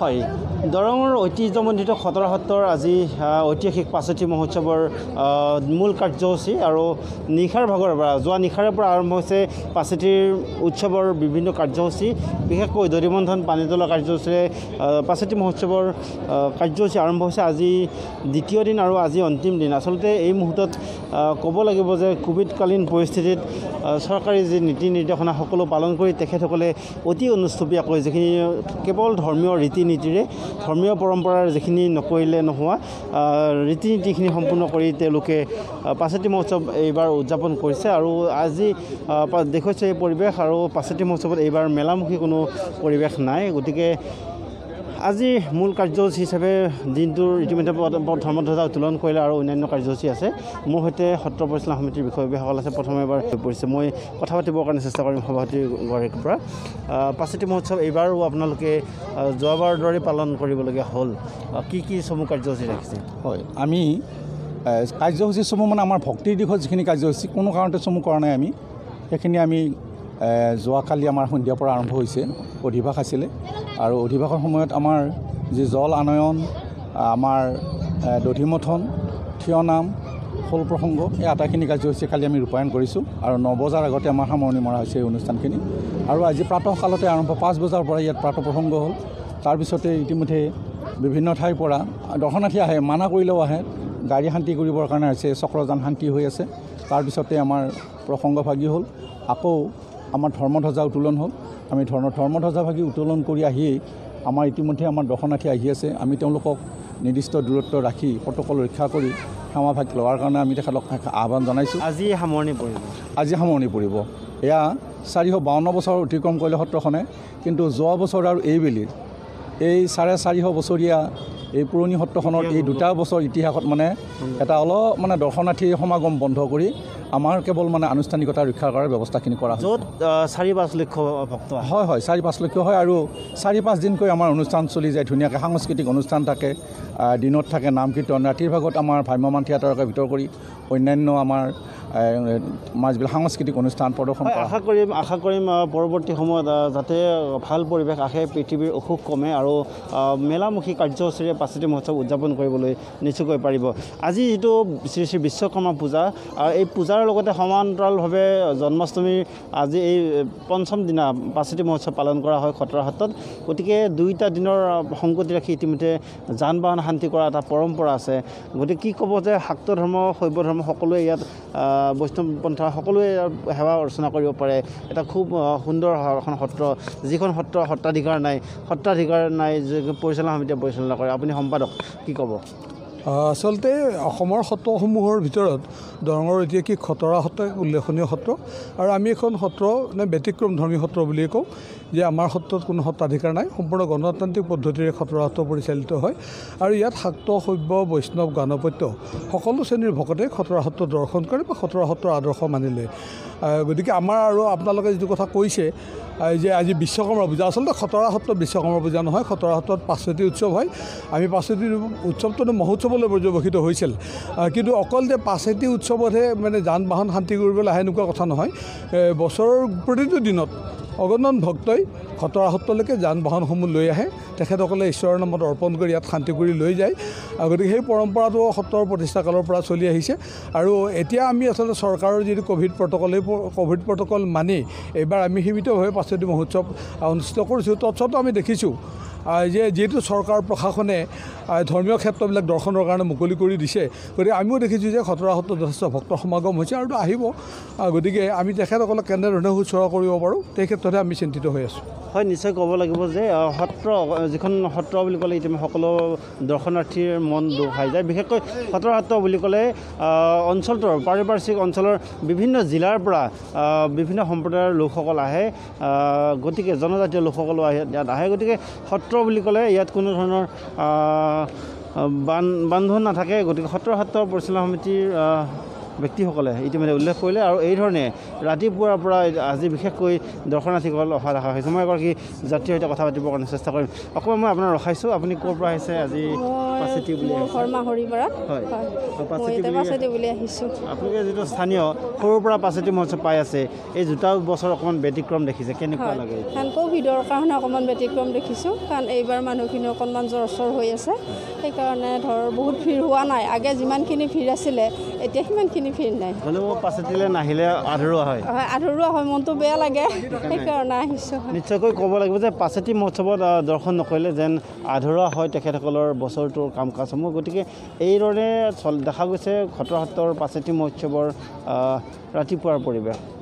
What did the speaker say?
হয় দৰঙৰ ঐতিহ্যমণ্ডিত খতৰা সত্ৰৰ আজি ঐতিহাসিক পাচতি মহোৎসৱৰ মূল কাৰ্যসূচী আৰু নিশাৰ ভাগৰ পৰা যোৱা নিশাৰে পৰা আৰম্ভ হৈছে পাচতিৰ উৎসৱৰ বিভিন্ন কাৰ্যসূচী বিশেষকৈ দৰিমন্থন পানী তোলা কাৰ্যসূচীৰে পাচতি মহোৎসৱৰ কাৰ্যসূচী আৰম্ভ হৈছে আজি দ্বিতীয় দিন আৰু আজি অন্তিম দিন আচলতে এই মুহূৰ্তত ক'ব লাগিব যে কোভিডকালীন পৰিস্থিতিত চৰকাৰী যি নীতি নিৰ্দেশনা সকলো পালন কৰি তেখেতসকলে অতি অনুষ্ঠবীয়াকৈ যিখিনি কেৱল ধৰ্মীয় ৰীতি নীতিৰে ধৰ্মীয় পৰম্পৰাৰ যিখিনি নকৰিলে নোহোৱা ৰীতি নীতিখিনি সম্পূৰ্ণ কৰি তেওঁলোকে পাচেটি মহোৎসৱ এইবাৰ উদযাপন কৰিছে আৰু আজি দেখুৱাইছে এই পৰিৱেশ আৰু পাচেটি মহোৎসৱত এইবাৰ মেলামুখী কোনো পৰিৱেশ নাই গতিকে আজি মূল কাৰ্যসূচী হিচাপে দিনটোৰ ইতিমধ্যে ধৰ্মধ্বজা উত্তোলন কৰিলে আৰু অন্যান্য কাৰ্যসূচী আছে মোৰ সৈতে সত্ৰ পৰিচালনা সমিতিৰ বিষয়াসকল আছে প্ৰথমে এবাৰ পৰিছে মই কথা পাতিবৰ কাৰণে চেষ্টা কৰিম সভাপতিগৰাকীৰ পৰা পাচতি মহোৎসৱ এইবাৰো আপোনালোকে যোৱাবাৰৰ দৰে পালন কৰিবলগীয়া হ'ল কি কি চমু কাৰ্যসূচী ৰাখিছে হয় আমি কাৰ্যসূচীসমূহ মানে আমাৰ ভক্তিৰ দিশত যিখিনি কাৰ্যসূচী কোনো কাৰণতে চমু কৰা নাই আমি সেইখিনি আমি যোৱাকালি আমাৰ সন্ধিয়াৰ পৰা আৰম্ভ হৈছে অধিবাস আছিলে আৰু অধিবাসৰ সময়ত আমাৰ যি জল আনয়ন আমাৰ দধিমথন থিয়নাম ফল প্ৰসংগ এই আটাইখিনি কাৰ্যসূচী কালি আমি ৰূপায়ণ কৰিছোঁ আৰু ন বজাৰ আগতে আমাৰ সামৰণি মৰা হৈছে এই অনুষ্ঠানখিনি আৰু আজি প্ৰাতঃকালতে আৰম্ভ পাঁচ বজাৰ পৰা ইয়াত প্ৰাতঃ প্ৰসংগ হ'ল তাৰপিছতে ইতিমধ্যে বিভিন্ন ঠাইৰ পৰা দৰ্শনাৰ্থী আহে মানা কৰিলেও আহে গাড়ী শান্তি কৰিবৰ কাৰণে হৈছে চক্ৰযান শান্তি হৈ আছে তাৰপিছতে আমাৰ প্ৰসংগভাগী হ'ল আকৌ আমাৰ ধৰ্মধ্বজা উত্তোলন হ'ল আমি ধৰ্ম ধৰ্মধ্বজা ভাগি উত্তোলন কৰি আহিয়েই আমাৰ ইতিমধ্যে আমাৰ দৰ্শনাৰ্থী আহি আছে আমি তেওঁলোকক নিৰ্দিষ্ট দূৰত্ব ৰাখি প্ৰটকল ৰক্ষা কৰি সেৱা ভাগ লোৱাৰ কাৰণে আমি তেখেতক আহ্বান জনাইছোঁ আজি সামৰণি পৰিব আজি সামৰণি পৰিব এয়া চাৰিশ বাৱন্ন বছৰ অতিক্ৰম কৰিলে সত্ৰখনে কিন্তু যোৱা বছৰ আৰু এইবেলি এই চাৰে চাৰিশ বছৰীয়া এই পুৰণি সত্ৰখনৰ এই দুটা বছৰ ইতিহাসত মানে এটা অলপ মানে দৰ্শনাৰ্থী সমাগম বন্ধ কৰি আমাৰ কেৱল মানে আনুষ্ঠানিকতা ৰক্ষা কৰাৰ ব্যৱস্থাখিনি কৰা হয় য'ত চাৰি পাঁচ লক্ষ ভক্ত হয় হয় চাৰি পাঁচ লক্ষ হয় আৰু চাৰি পাঁচদিনকৈ আমাৰ অনুষ্ঠান চলি যায় ধুনীয়াকৈ সাংস্কৃতিক অনুষ্ঠান থাকে দিনত থাকে নাম কীৰ্তন ৰাতিৰ ভাগত আমাৰ ভ্ৰাম্যমান থিয়েটাৰকে ভিতৰ কৰি অন্যান্য আমাৰ মাছবিলাক সাংস্কৃতিক অনুষ্ঠান প্ৰদৰ্শন আশা কৰিম আশা কৰিম পৰৱৰ্তী সময়ত যাতে ভাল পৰিৱেশ আহে পৃথিৱীৰ অসুখ কমে আৰু মেলামুখী কাৰ্যসূচীৰে পাচতি মহোৎসৱ উদযাপন কৰিবলৈ নিশ্চয়কৈ পাৰিব আজি যিটো শ্ৰী শ্ৰী বিশ্বকৰ্মা পূজা এই পূজাৰ লগতে সমান্তৰালভাৱে জন্মাষ্টমীৰ আজি এই পঞ্চম দিনা পাচতি মহোৎসৱ পালন কৰা হয় খটৰা সত্ৰত গতিকে দুয়োটা দিনৰ সংগতি ৰাখি ইতিমধ্যে যান বাহন শান্তি কৰা এটা পৰম্পৰা আছে গতিকে কি ক'ব যে শাক্ত ধৰ্ম শৈৱ ধৰ্ম সকলোৱে ইয়াত বৈষ্ণৱ পন্থাৰ সকলোৱে সেৱা অৰ্চনা কৰিব পাৰে এটা খুব সুন্দৰ এখন সত্ৰ যিখন সত্ৰ সত্ৰাধিকাৰ নাই সত্ৰাধিকাৰ নাই পৰিচালনা সমিতিয়ে পৰিচালনা কৰে আপুনি সম্পাদক কি ক'ব আচলতে অসমৰ সত্ৰসমূহৰ ভিতৰত দৰঙৰ কি খতৰা সত্ৰ এক উল্লেখনীয় সত্ৰ আৰু আমি এখন সত্ৰ মানে ব্যতিক্ৰমধৰ্মী সত্ৰ বুলিয়ে কওঁ যে আমাৰ সত্ৰত কোনো সত্ৰাধিকাৰ নাই সম্পূৰ্ণ গণতান্ত্ৰিক পদ্ধতিৰে সত্ৰ পৰিচালিত হয় আৰু ইয়াত শাক্ত সব্য বৈষ্ণৱ গানপত্য সকলো শ্ৰেণীৰ ভকতে খতৰা সত্ৰ দৰ্শন কৰে বা খতৰা সত্ৰৰ আদৰ্শ মানিলে গতিকে আমাৰ আৰু আপোনালোকে যিটো কথা কৈছে যে আজি বিশ্বকৰ্মা পূজা আচলতে খতৰা সত্ৰত বিশ্বকৰ্মা পূজা নহয় খতৰা সত্ৰত পাচতি উৎসৱ হয় আমি পাচতি উৎসৱটোতো মহোৎসৱলৈ পৰ্যবেক্ষিত হৈছিল কিন্তু অকল যে পাচতি উৎসৱতহে মানে যান বাহন শান্তি কৰিবলৈ আহে এনেকুৱা কথা নহয় বছৰৰ প্ৰতিটো দিনত অগণন ভক্তই খতৰা সত্ৰলৈকে যান বাহনসমূহ লৈ আহে তেখেতসকলে ঈশ্বৰৰ নামত অৰ্পণ কৰি ইয়াত শান্তি কৰি লৈ যায় গতিকে সেই পৰম্পৰাটো সত্ৰৰ প্ৰতিষ্ঠাকালৰ পৰা চলি আহিছে আৰু এতিয়া আমি আচলতে চৰকাৰৰ যিটো ক'ভিড প্ৰট'কল সেই ক'ভিড প্ৰট'কল মানি এইবাৰ আমি সীমিতভাৱে পাছ সাংস্কৃতিক মহোৎসৱ অনুষ্ঠিত কৰিছোঁ তৎসত্ত্বেও আমি দেখিছোঁ যে যিহেতু চৰকাৰ প্ৰশাসনে ধৰ্মীয় ক্ষেত্ৰবিলাক দৰ্শনৰ কাৰণে মুকলি কৰি দিছে গতিকে আমিও দেখিছোঁ যে খতৰা সত্ৰ যথেষ্ট ভক্ত সমাগম হৈছে আৰু আহিব গতিকে আমি তেখেতসকলক কেনেধৰণে শুশ্ৰূষা কৰিব পাৰোঁ সেই ক্ষেত্ৰতে আমি চিন্তিত হৈ আছোঁ হয় নিশ্চয় ক'ব লাগিব যে সত্ৰ যিখন সত্ৰ বুলি ক'লে ইতিমধ্যে সকলো দৰ্শনাৰ্থীৰ মন দুখ খাই যায় বিশেষকৈ সত্ৰ সত্ৰ বুলি ক'লে অঞ্চলটোৰ পাৰিপাৰ্শ্বিক অঞ্চলৰ বিভিন্ন জিলাৰ পৰা বিভিন্ন সম্প্ৰদায়ৰ লোকসকল আহে গতিকে জনজাতীয় লোকসকলো আহে ইয়াত আহে গতিকে সত্ৰ সত্ৰ বুলি ক'লে ইয়াত কোনো ধৰণৰ বান্ধোন নাথাকে গতিকে সত্ৰ সত্ৰ পৰিচালনা সমিতিৰ ব্যক্তিসকলে ইতিমধ্যে উল্লেখ কৰিলে আৰু এইধৰণে ৰাতিপুৱাৰ পৰা আজি বিশেষকৈ দৰ্শনাৰ্থীসকল অহা দেখা হৈছে মই এগৰাকী যাত্ৰীৰ সৈতে কথা পাতিবৰ কাৰণে চেষ্টা কৰিম অকণমান মই আপোনাৰ ৰখাইছোঁ আপুনি ক'ৰ পৰা আহিছে আজি আপোনালোকে যিটো স্থানীয় সৰুৰ পৰা পাচেটি মহোৎসৱ পাই আছে এই জোতা বছৰ অকণমান ব্যতিক্ৰম দেখিছে কেনেকুৱা লাগে ক'ভিডৰ কাৰণে অকণমান ব্যতিক্ৰম দেখিছোঁ কাৰণ এইবাৰ মানুহখিনি অকণমান জ্বৰ চৰ হৈ আছে সেইকাৰণে ধৰ বহুত ভিৰ হোৱা নাই আগে যিমানখিনি ভিৰ আছিলে এতিয়া সিমানখিনি ফিল নাই হ'লেও পাছত দিলে নাহিলে আধৰুৱা হয় আধৰুৱা হয় মনটো বেয়া লাগে সেইকাৰণে আহিছোঁ নিশ্চয়কৈ ক'ব লাগিব যে পাছেটি মহোৎসৱত দৰ্শন নকৰিলে যেন আধৰুৱা হয় তেখেতসকলৰ বছৰটোৰ কাম কাজসমূহ গতিকে এইদৰে দেখা গৈছে খটৰা সত্ৰৰ মহোৎসৱৰ ৰাতিপুৱাৰ পৰিৱেশ